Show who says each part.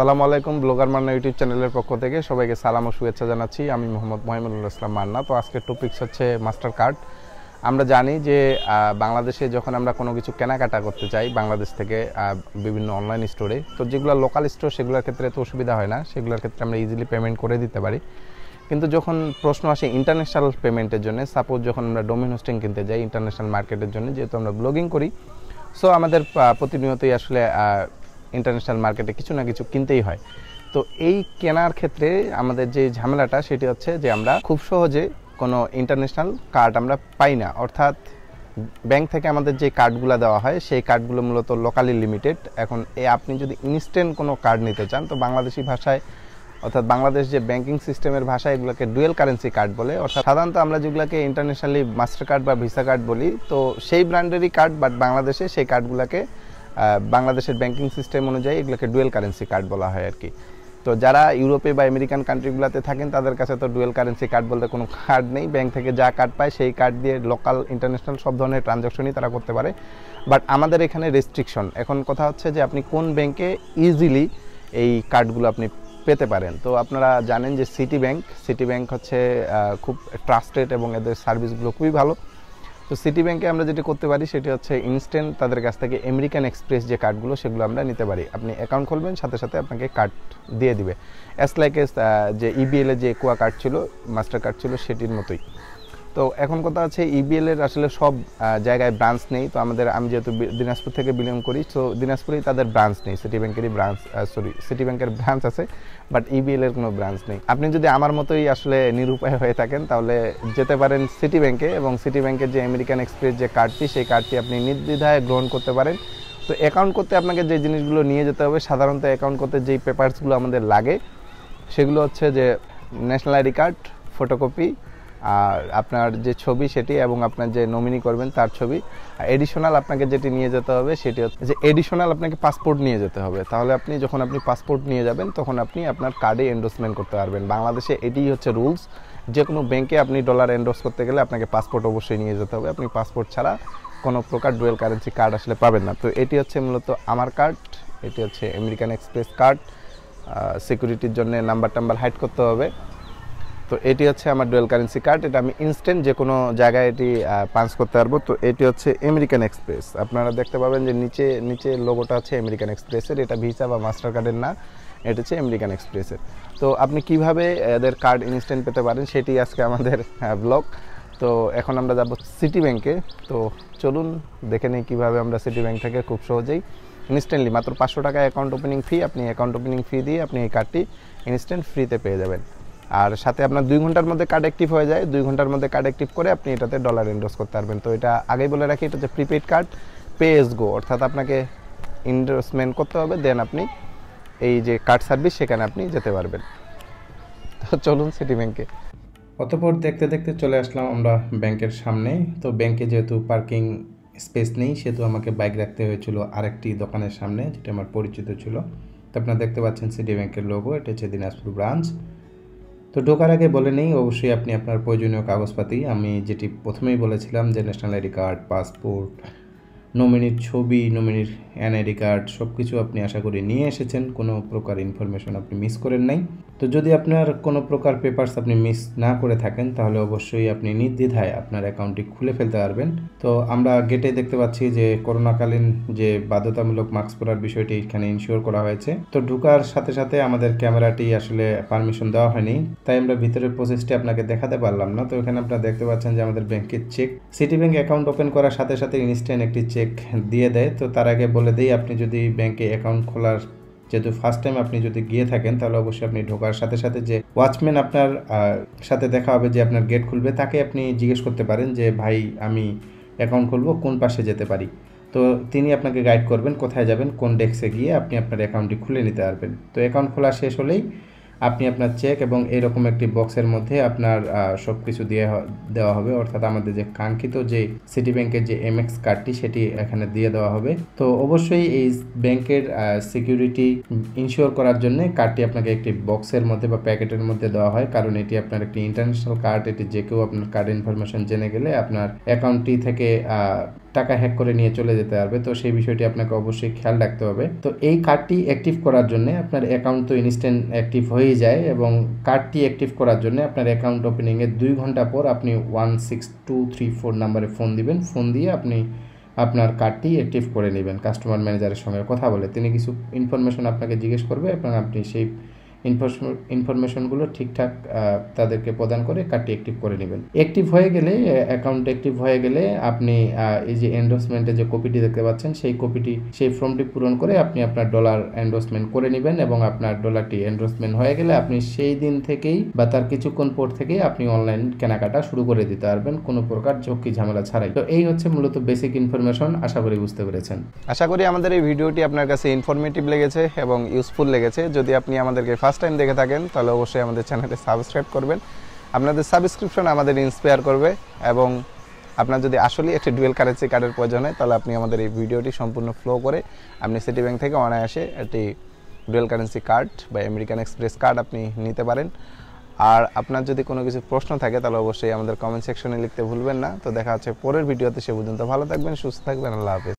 Speaker 1: সালাম আলাইকুম blogger Manna YouTube চ্যানেলের পক্ষ থেকে সবাইকে সালাম ও শুভেচ্ছা জানাচ্ছি আমি মোহাম্মদ মহিমুল্লাহ ইসলাম মান্না তো আজকের টপিকস হচ্ছে মাস্টার কার্ড আমরা জানি যে বাংলাদেশে যখন আমরা কোনো কিছু কেনাকাটা করতে চাই বাংলাদেশ থেকে বিভিন্ন অনলাইন স্টোরে তো যেগুলো লোকাল স্টোর সেগুলোর ক্ষেত্রে তো অসুবিধা হয় না সেগুলোর ক্ষেত্রে আমরা ইজিলি পেমেন্ট করে দিতে পারি কিন্তু যখন প্রশ্ন আসে ইন্টারন্যাশনাল পেমেন্টের জন্য সাপোজ যখন আমরা ডোমিন হোস্টিং কিনতে যাই ইন্টারন্যাশনাল মার্কেটের জন্য যেহেতু আমরা ব্লগিং করি সো আমাদের প্রতিনিয়তই আসলে ইন্টারন্যাশনাল মার্কেটে কিছু না কিছু কিনতেই হয় তো এই কেনার ক্ষেত্রে আমাদের যে ঝামেলাটা সেটি হচ্ছে যে আমরা খুব সহজে কোনো ইন্টারন্যাশনাল কার্ড আমরা পাই না অর্থাৎ ব্যাংক থেকে আমাদের যে কার্ডগুলো দেওয়া হয় সেই কার্ডগুলো মূলত লোকালি লিমিটেড এখন এ আপনি যদি ইনস্ট্যান্ট কোনো কার্ড নিতে চান তো বাংলাদেশি ভাষায় অর্থাৎ বাংলাদেশ যে ব্যাংকিং সিস্টেমের ভাষা এগুলোকে ডুয়েল কারেন্সি কার্ড বলে অর্থাৎ সাধারণত আমরা যেগুলোকে ইন্টারন্যাশনালি মাস্টার কার্ড বা ভিসা কার্ড বলি তো সেই ব্র্যান্ডেরই কার্ড বাট বাংলাদেশে সেই কার্ডগুলোকে বাংলাদেশের ব্যাংকিং সিস্টেম অনুযায়ী এগুলোকে ডুয়েল কারেন্সি কার্ড বলা হয় আর কি তো যারা ইউরোপে বা আমেরিকান কান্ট্রিগুলোতে থাকেন তাদের কাছে তো ডুয়েল কারেন্সি কার্ড বলতে কোনো কার্ড নেই ব্যাংক থেকে যা কার্ড পায় সেই কার্ড দিয়ে লোকাল ইন্টারন্যাশনাল সব ধরনের ট্রানজাকশনই তারা করতে পারে বাট আমাদের এখানে রেস্ট্রিকশন এখন কথা হচ্ছে যে আপনি কোন ব্যাংকে ইজিলি এই কার্ডগুলো আপনি পেতে পারেন তো আপনারা জানেন যে সিটি ব্যাংক সিটি ব্যাংক হচ্ছে খুব ট্রাস্টেড এবং এদের সার্ভিসগুলো খুবই ভালো তো সিটি ব্যাংকে আমরা যেটা করতে পারি সেটি হচ্ছে ইনস্ট্যান্ট তাদের কাছ থেকে আমেরিকান এক্সপ্রেস যে কার্ডগুলো সেগুলো আমরা নিতে পারি আপনি অ্যাকাউন্ট খুলবেন সাথে সাথে আপনাকে কার্ড দিয়ে দিবে অ্যাস লাইক এস যে ইবিএলে e যে কোয়া কার্ড ছিল মাস্টার কার্ড ছিল সেটির মতোই তো এখন কথা আছে ইবিএল e এর আসলে সব জায়গায় ব্রাঞ্চ নেই তো আমাদের আমি যেহেতু দিনাজপুর থেকে বিলং করি তো দিনাজপুরেই তাদের ব্রাঞ্চ নেই সিটি ব্যাংকেরই ব্রাঞ্চ সরি সিটি ব্যাংকের ব্রাঞ্চ আছে বাট ইবিএল e এর কোনো ব্রাঞ্চ নেই আপনি যদি আমার মতোই আসলে নিরুপায় হয়ে থাকেন তাহলে যেতে পারেন সিটি ব্যাংকে এবং সিটি ব্যাংকের যে আমেরিকান এক্সপ্রেস যে কার্ডটি সেই কার্ডটি আপনি নির্দ্বিধায় গ্রহণ করতে পারেন তো অ্যাকাউন্ট করতে আপনাকে যে জিনিসগুলো নিয়ে যেতে হবে সাধারণত অ্যাকাউন্ট করতে যেই পেপারসগুলো আমাদের লাগে সেগুলো হচ্ছে যে ন্যাশনাল আইডি কার্ড ফটোকপি আর আপনার যে ছবি সেটি এবং আপনার যে নমিনি করবেন তার ছবি এডিশনাল আপনাকে যেটি নিয়ে যেতে হবে সেটি হচ্ছে যে এডিশনাল আপনাকে পাসপোর্ট নিয়ে যেতে হবে তাহলে আপনি যখন আপনি পাসপোর্ট নিয়ে যাবেন তখন আপনি আপনার কার্ডে এন্ডোসমেন্ট করতে পারবেন বাংলাদেশে এটিই হচ্ছে রুলস যে কোনো ব্যাংকে আপনি ডলার এন্ডোস করতে গেলে আপনাকে পাসপোর্ট অবশ্যই নিয়ে যেতে হবে আপনি পাসপোর্ট ছাড়া কোনো প্রকার ডুয়েল কারেন্সি কার্ড আসলে পাবেন না তো এটি হচ্ছে মূলত আমার কার্ড এটি হচ্ছে আমেরিকান এক্সপ্রেস কার্ড সিকিউরিটির জন্য নাম্বার টাম্বার হাইড করতে হবে তো এটি হচ্ছে আমার ডুয়েল কারেন্সি কার্ড এটা আমি ইনস্ট্যান্ট যে কোনো জায়গায় এটি পাঞ্চ করতে পারবো তো এটি হচ্ছে আমেরিকান এক্সপ্রেস আপনারা দেখতে পাবেন যে নিচে নিচে লোগোটা আছে আমেরিকান এক্সপ্রেসের এটা ভিসা বা মাস্টার কার্ডের না এটা হচ্ছে আমেরিকান এক্সপ্রেসের তো আপনি কিভাবে এদের কার্ড ইনস্ট্যান্ট পেতে পারেন সেটি আজকে আমাদের ব্লগ তো এখন আমরা যাব সিটি ব্যাংকে তো চলুন দেখে নিই কীভাবে আমরা সিটি ব্যাংক থেকে খুব সহজেই ইনস্ট্যান্টলি মাত্র পাঁচশো টাকা অ্যাকাউন্ট ওপেনিং ফি আপনি অ্যাকাউন্ট ওপেনিং ফি দিয়ে আপনি এই কার্ডটি ইনস্ট্যান্ট ফ্রিতে পেয়ে যাবেন আর সাথে আপনার দুই ঘন্টার মধ্যে কার্ড অ্যাক্টিভ হয়ে যায় দুই ঘন্টার মধ্যে কার্ড অ্যাক্টিভ করে আপনি এটাতে ডলার ইনডোস করতে পারবেন তো এটা আগেই বলে রাখি এটা হচ্ছে prepaid card pay as go অর্থাৎ আপনাকে ইনডোসমেন্ট করতে হবে দেন আপনি এই যে কার্ড সার্ভিস সেখানে আপনি যেতে পারবেন তো চলুন সিটি ব্যাংকে অতপর দেখতে দেখতে চলে আসলাম আমরা ব্যাংকের সামনে তো ব্যাংকে যেহেতু পার্কিং স্পেস নেই সেহেতু আমাকে বাইক রাখতে হয়েছিল আরেকটি দোকানের সামনে যেটা আমার পরিচিত ছিল তো আপনারা দেখতে পাচ্ছেন সিটি ব্যাংকের লোগো এটা হচ্ছে দিনাজপুর ব্রাঞ্চ তো ঢোকার আগে বলে নেই অবশ্যই আপনি আপনার প্রয়োজনীয় কাগজপাতি আমি যেটি প্রথমেই বলেছিলাম যে ন্যাশনাল আইডি কার্ড পাসপোর্ট নমিনির ছবি নমিনির আইডি কার্ড সব কিছু আপনি আশা করি নিয়ে এসেছেন কোনো প্রকার ইনফরমেশন আপনি মিস করেন নাই তো যদি আপনার কোনো প্রকার পেপারস আপনি মিস না করে থাকেন তাহলে অবশ্যই আপনি নির্দ্বিধায় আপনার অ্যাকাউন্টটি খুলে ফেলতে পারবেন তো আমরা গেটে দেখতে পাচ্ছি যে করোনাকালীন যে বাধ্যতামূলক মাস্ক পরার বিষয়টি এখানে ইনশিওর করা হয়েছে তো ঢুকার সাথে সাথে আমাদের ক্যামেরাটি আসলে পারমিশন দেওয়া হয়নি তাই আমরা ভিতরের প্রসেসটি আপনাকে দেখাতে পারলাম না তো এখানে আপনারা দেখতে পাচ্ছেন যে আমাদের ব্যাংকের cheque City Bank account open করার সাথে সাথে ইনস্ট্যান্ট একটি চেক দিয়ে দেয় তো তার আগে বলে বলে দেই আপনি যদি ব্যাংকে অ্যাকাউন্ট খোলার যেহেতু ফার্স্ট টাইম আপনি যদি গিয়ে থাকেন তাহলে অবশ্যই আপনি ঢোকার সাথে সাথে যে ওয়াচম্যান আপনার সাথে দেখা হবে যে আপনার গেট খুলবে তাকে আপনি জিজ্ঞেস করতে পারেন যে ভাই আমি অ্যাকাউন্ট খুলবো কোন পাশে যেতে পারি তো তিনি আপনাকে গাইড করবেন কোথায় যাবেন কোন ডেস্কে গিয়ে আপনি আপনার অ্যাকাউন্টটি খুলে নিতে পারবেন তো অ্যাকাউন্ট খোলা শেষ হলেই আপনি আপনার চেক এবং এরকম একটি বক্সের মধ্যে আপনার সব কিছু দিয়ে দেওয়া হবে অর্থাৎ আমাদের যে কাঙ্ক্ষিত যে সিটি ব্যাংকের যে এম এক্স কার্ডটি সেটি এখানে দিয়ে দেওয়া হবে তো অবশ্যই এই ব্যাংকের সিকিউরিটি ইনশিওর করার জন্য কার্ডটি আপনাকে একটি বক্সের মধ্যে বা প্যাকেটের মধ্যে দেওয়া হয় কারণ এটি আপনার একটি ইন্টারন্যাশনাল কার্ড এটি যে কেউ আপনার কার্ড ইনফরমেশন জেনে গেলে আপনার অ্যাকাউন্টটি থেকে টাকা হ্যাক করে নিয়ে চলে যেতে পারবে তো সেই বিষয়টি আপনাকে অবশ্যই খেয়াল রাখতে হবে তো এই কার্ডটি অ্যাক্টিভ করার জন্য আপনার অ্যাকাউন্ট তো ইনস্ট্যান্ট অ্যাক্টিভ হয়ে যায় এবং কার্ডটি অ্যাক্টিভ করার জন্য আপনার অ্যাকাউন্ট ওপেনিংয়ের দুই ঘন্টা পর আপনি one six two three four নাম্বারে ফোন দিবেন ফোন দিয়ে আপনি আপনার কার্ডটি অ্যাক্টিভ করে নেবেন কাস্টমার ম্যানেজারের সঙ্গে কথা বলে তিনি কিছু ইনফরমেশন আপনাকে জিজ্ঞেস করবে এবং আপনি সেই ইনফরমেশনগুলো ঠিকঠাক তাদেরকে প্রদান করে কার্ডটি অ্যাক্টিভ করে নেবেন অ্যাক্টিভ হয়ে গেলে অ্যাকাউন্ট অ্যাক্টিভ হয়ে গেলে আপনি এই যে এন্ডোসমেন্টের যে কপিটি দেখতে পাচ্ছেন সেই কপিটি সেই ফর্মটি পূরণ করে আপনি আপনার ডলার এন্ডোসমেন্ট করে নেবেন এবং আপনার ডলারটি এন্ডোসমেন্ট হয়ে গেলে আপনি সেই দিন থেকেই বা তার কিছুক্ষণ পর থেকেই আপনি অনলাইন কেনাকাটা শুরু করে দিতে পারবেন কোনো প্রকার ঝক্কি ঝামেলা ছাড়াই তো এই হচ্ছে মূলত বেসিক ইনফরমেশন আশা করি বুঝতে পেরেছেন আশা করি আমাদের এই ভিডিওটি আপনার কাছে ইনফরমেটিভ লেগেছে এবং ইউজফুল লেগেছে যদি আপনি আমাদেরকে ফার্স্ট ফার্স্ট টাইম দেখে থাকেন তাহলে অবশ্যই আমাদের চ্যানেলে সাবস্ক্রাইব করবেন আপনাদের সাবস্ক্রিপশন আমাদের ইন্সপায়ার করবে এবং আপনার যদি আসলেই একটি ডুয়েল কারেন্সি কার্ডের প্রয়োজন হয় তাহলে আপনি আমাদের এই ভিডিওটি সম্পূর্ণ ফ্লো করে আপনি সিটি ব্যাংক থেকে অনায়াসে একটি ডুয়েল কারেন্সি কার্ড বা আমেরিকান এক্সপ্রেস কার্ড আপনি নিতে পারেন আর আপনার যদি কোনো কিছু প্রশ্ন থাকে তাহলে অবশ্যই আমাদের কমেন্ট সেকশনে লিখতে ভুলবেন না তো দেখা হচ্ছে পরের ভিডিওতে সে পর্যন্ত ভালো থাকবেন সুস্থ থাকবেন আল্লাহ হাফিজ